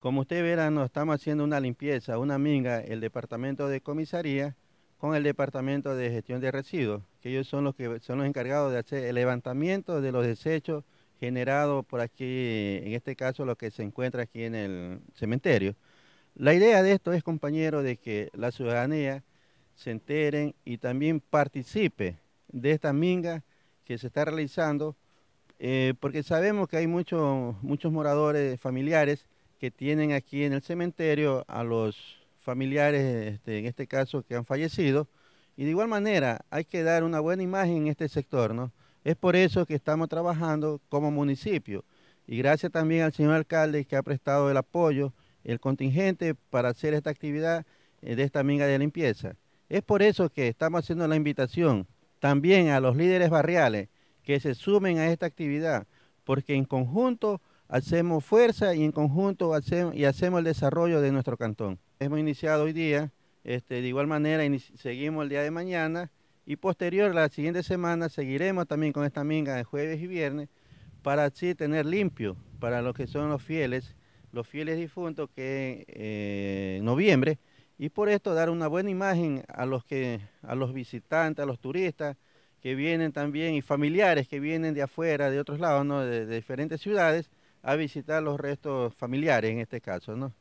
Como ustedes verán, nos estamos haciendo una limpieza, una minga, el departamento de comisaría con el departamento de gestión de residuos, que ellos son los que son los encargados de hacer el levantamiento de los desechos generados por aquí, en este caso lo que se encuentra aquí en el cementerio. La idea de esto es, compañero, de que la ciudadanía se enteren y también participe de esta minga que se está realizando, eh, porque sabemos que hay muchos muchos moradores familiares que tienen aquí en el cementerio a los familiares, este, en este caso, que han fallecido. Y de igual manera, hay que dar una buena imagen en este sector, ¿no? Es por eso que estamos trabajando como municipio. Y gracias también al señor alcalde que ha prestado el apoyo, el contingente para hacer esta actividad eh, de esta minga de limpieza. Es por eso que estamos haciendo la invitación también a los líderes barriales que se sumen a esta actividad, porque en conjunto hacemos fuerza y en conjunto hacemos, y hacemos el desarrollo de nuestro cantón. Hemos iniciado hoy día, este, de igual manera seguimos el día de mañana y posterior la siguiente semana seguiremos también con esta minga de jueves y viernes para así tener limpio para los que son los fieles, los fieles difuntos que eh, noviembre y por esto dar una buena imagen a los que a los visitantes, a los turistas que vienen también y familiares que vienen de afuera, de otros lados, de diferentes ciudades a visitar los restos familiares en este caso, ¿no?